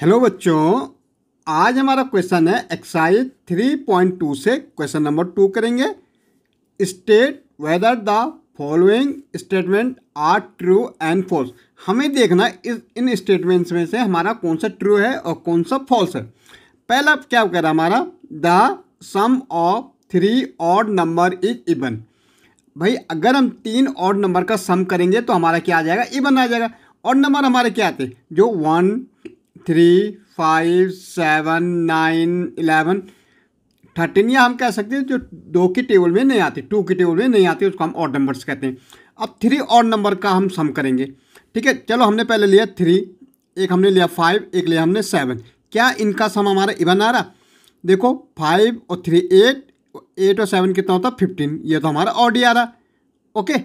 hello बच्चों आज हमारा क्वेश्चन है एक्साइज थ्री पॉइंट टू से क्वेश्चन नंबर टू करेंगे state whether the following statement are true and false हमें देखना इस इन स्टेटमेंट्स में से हमारा कौन सा ट्रू है और कौन सा फॉल्स है पहला क्या कह रहा हमारा the sum of three odd number is even भाई अगर हम तीन ऑड नंबर का सम करेंगे तो हमारा क्या आ जाएगा इवन आ जाएगा ऑड नंबर हमारे क्या आते जो one three five seven nine eleven thirteen या हम कह सकते हैं जो दो की टेबल में नहीं आती टू की टेबल में नहीं आती उसको हम और नंबर्स कहते हैं अब थ्री और नंबर का हम सम करेंगे ठीक है चलो हमने पहले लिया थ्री एक हमने लिया फाइव एक लिया हमने सेवन क्या इनका सम हमारा इवन आ रहा देखो फाइव और थ्री एट एट और सेवन कितना होता है फिफ्टीन ये तो हमारा ऑडी आ रहा ओके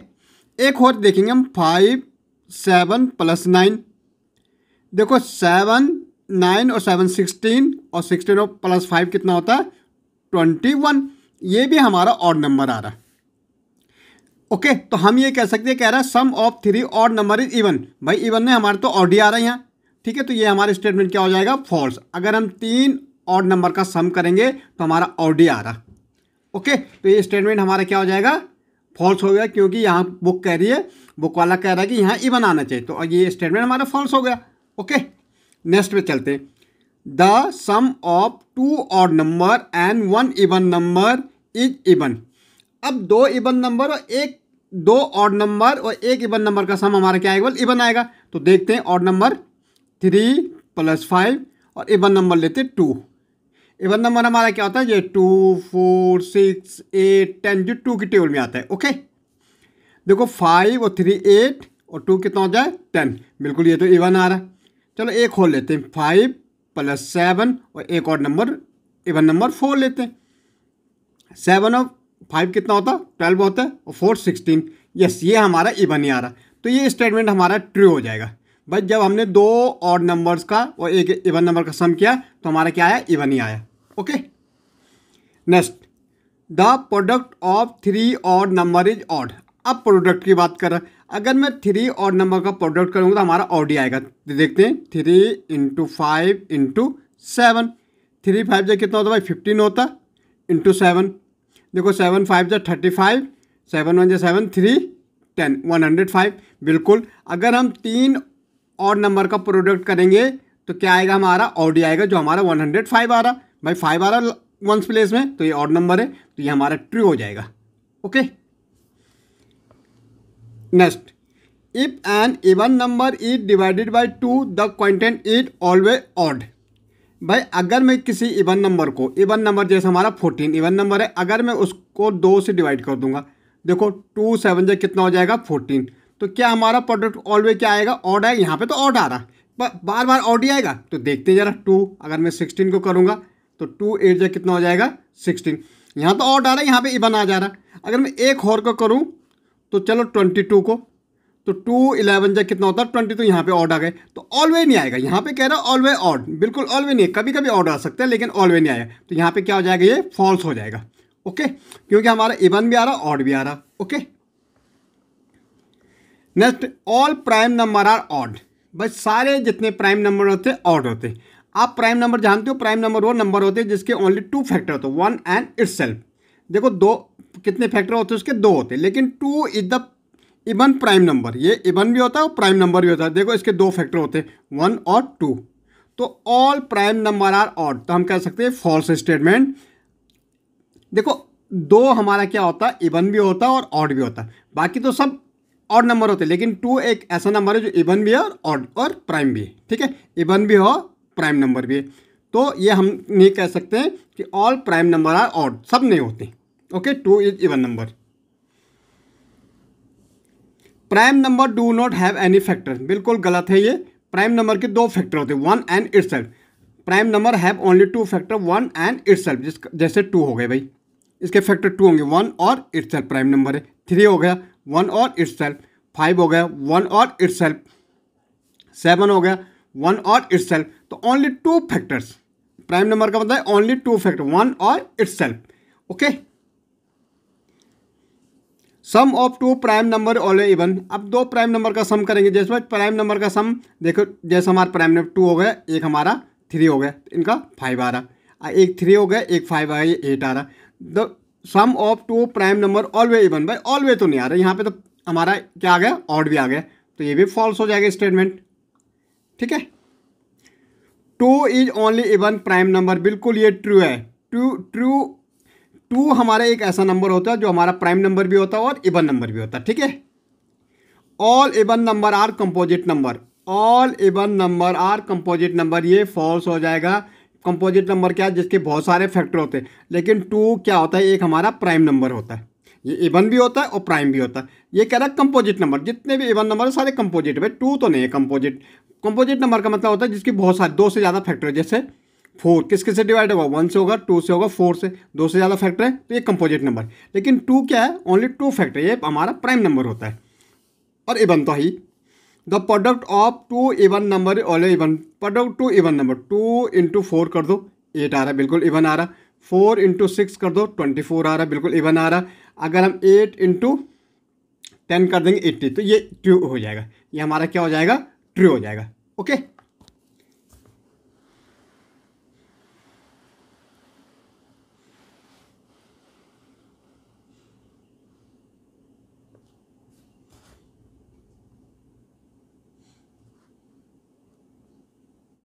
एक और देखेंगे हम फाइव सेवन प्लस नाइन देखो सेवन नाइन और सेवन सिक्सटीन और सिक्सटीन और प्लस फाइव कितना होता है ट्वेंटी वन ये भी हमारा ऑड नंबर आ रहा है ओके okay, तो हम ये कह सकते हैं कह रहा है sum of three odd number is even भाई इवन में हमारे तो ऑड ही आ रहे हैं ठीक है तो ये हमारा स्टेटमेंट क्या हो जाएगा फॉल्स अगर हम तीन ऑड नंबर का सम करेंगे तो हमारा ऑड ही आ रहा ओके okay, तो ये स्टेटमेंट हमारा क्या हो जाएगा फॉल्स हो गया क्योंकि यहाँ बुक कह रही है बुक वाला कह रहा है कि यहाँ इवन आना चाहिए तो ये स्टेटमेंट हमारा फॉल्स हो गया ओके नेक्स्ट में चलते the sum of two odd number and one even number is even अब दो इवन नंबर और एक दो ऑड नंबर और एक इवन नंबर का सम हमारा क्या आएगा इवन आएगा तो देखते हैं odd number three plus five और इवन नंबर लेते हैं टू इवन नंबर हमारा क्या होता है ये two four six eight ten जो टू की टेबल में आता है ओके देखो फाइव और थ्री एट और टू कितना हो जाए टेन बिल्कुल ये तो इवन आ रहा है चलो ए खोल लेते हैं फाइव प्लस सेवन और एक और नंबर इवन नंबर फोर लेते हैं सेवन और फाइव कितना होता ट्वेल्व होता है और फोर सिक्सटीन यस ये हमारा इवन ही आ रहा तो ये स्टेटमेंट हमारा ट्रू हो जाएगा बट जब हमने दो और नंबर्स का और एक इवन नंबर का सम किया तो हमारा क्या आया इवन ही आया okay next the product of three odd number is odd अब प्रोडक्ट की बात कर रहा अगर मैं थ्री और नंबर का प्रोडक्ट करूँगा तो हमारा ऑडी आएगा देखते हैं three into five into seven three five जो कितना होता भाई फिफ्टीन होता इंटू सेवन देखो सेवन फाइव जो थर्टी फाइव सेवन वन जो seven three ten one hundred five बिल्कुल अगर हम तीन और नंबर का प्रोडक्ट करेंगे तो क्या आएगा हमारा ऑडी आएगा जो हमारा वन हंड्रेड फाइव आ रहा भाई फाइव आ रहा वंस प्लेस में तो ये और नंबर है तो ये हमारा ट्रू हो जाएगा okay next if an even number is divided by two the quotient is always odd भाई अगर मैं किसी इवन नंबर को इवन नंबर जैसे हमारा फोर्टीन इवन नंबर है अगर मैं उसको दो से डिवाइड कर दूंगा देखो टू सेवन जो कितना हो जाएगा फोर्टीन तो क्या हमारा प्रोडक्ट ऑलवेज क्या आएगा ऑड आएगा यहाँ पर तो ऑड आ रहा है बार बार ऑड ही आएगा तो देखते हैं जरा टू अगर मैं सिक्सटीन को करूँगा तो टू एट जो कितना हो जाएगा सिक्सटीन यहाँ तो ऑड आ रहा है यहाँ पर इवन आ जा रहा है अगर मैं एक और को करूँ तो चलो ट्वेंटी टू को तो टू इलेवन जब कितना होता है ट्वेंटी तो यहाँ पे ऑड आ गए तो ऑलवे नहीं आएगा यहाँ पे कह रहा है ऑलवे ऑड बिल्कुल ऑलवे नहीं है कभी कभी ऑर्ड आ सकता है लेकिन ऑलवे नहीं आएगा तो यहाँ पे क्या हो जाएगा ये फॉल्स हो जाएगा ओके क्योंकि हमारा इवन भी आ रहा ऑड भी आ रहा okay next all prime number are odd भाई सारे जितने प्राइम नंबर होते हैं ऑड होते आप प्राइम नंबर जानते हो प्राइम नंबर वो नंबर होते हैं जिसके ओनली टू फैक्टर होते वन एंड इट्स देखो दो कितने फैक्टर होते हैं उसके दो होते हैं लेकिन two is the even prime number ये इवन भी होता है और प्राइम नंबर भी होता है देखो इसके दो फैक्टर होते हैं वन और टू तो all prime number are odd तो हम कह सकते हैं फॉल्स स्टेटमेंट देखो दो हमारा क्या होता है इवन भी होता है और ऑड भी होता है बाकी तो सब ऑड नंबर होते हैं लेकिन टू एक ऐसा नंबर है जो इवन भी है और ऑड और प्राइम भी है ठीक है इवन भी हो प्राइम नंबर भी है तो ये हम नहीं कह सकते हैं कि all prime number are odd सब नहीं होते okay two is even number prime number do not have any factor बिल्कुल गलत है ये प्राइम नंबर के दो फैक्टर होते हैं one and it prime number have only two factor one and itself जैसे टू हो गए भाई इसके फैक्टर टू होंगे वन और इट प्राइम नंबर है थ्री हो गया वन और इट फाइव हो गया वन और इट सेवन हो गया वन और इट तो only two factors prime number का मतलब है ओनली टू फैक्टर वन और it okay sum of two prime number all even अब दो प्राइम नंबर का सम करेंगे जैसे प्राइम नंबर का सम देखो जैसे हमारा प्राइम नंबर टू हो गया एक हमारा थ्री हो गया तो इनका फाइव आ रहा एक थ्री हो गया एक फाइव आ गया एट आ रहा the sum of two prime number always even भाई ऑलवे तो नहीं आ रहा यहाँ पे तो हमारा क्या आ गया ऑड भी आ गया तो ये भी फॉल्स हो जाएगा स्टेटमेंट ठीक है two is only even prime number बिल्कुल ये ट्रू है ट्रू ट्रू टू हमारा एक ऐसा नंबर होता है जो हमारा प्राइम नंबर भी होता है और इवन नंबर भी होता है ठीक है all even number are composite number all even number are composite number ये फॉल्स हो जाएगा कंपोजिट नंबर क्या है जिसके बहुत सारे फैक्टर होते हैं लेकिन टू क्या होता है एक हमारा प्राइम नंबर होता है ये इवन भी होता है और प्राइम भी होता है ये कह रहा है कंपोजिट नंबर जितने भी इवन नंबर सारे कंपोजिट भाई टू तो नहीं है कंपोजिट कंपोजिट नंबर का मतलब होता है जिसकी बहुत सारे दो से ज़्यादा फैक्टर जैसे फोर किस किस से डिवाइड होगा वन से होगा टू से होगा फोर से दो से ज़्यादा फैक्टर है तो ये कंपोजिट नंबर लेकिन टू क्या है ओनली टू फैक्टर ये हमारा प्राइम नंबर होता है और ए तो ही the product of two even number all even product two even number two into four कर दो एट आ रहा है बिल्कुल इवन आ रहा फोर इंटू सिक्स कर दो ट्वेंटी फोर आ रहा बिल्कुल इवन आ रहा अगर हम एट इंटू टेन कर देंगे एट्टी तो ये ट्रू हो जाएगा ये हमारा क्या हो जाएगा ट्रू हो जाएगा ओके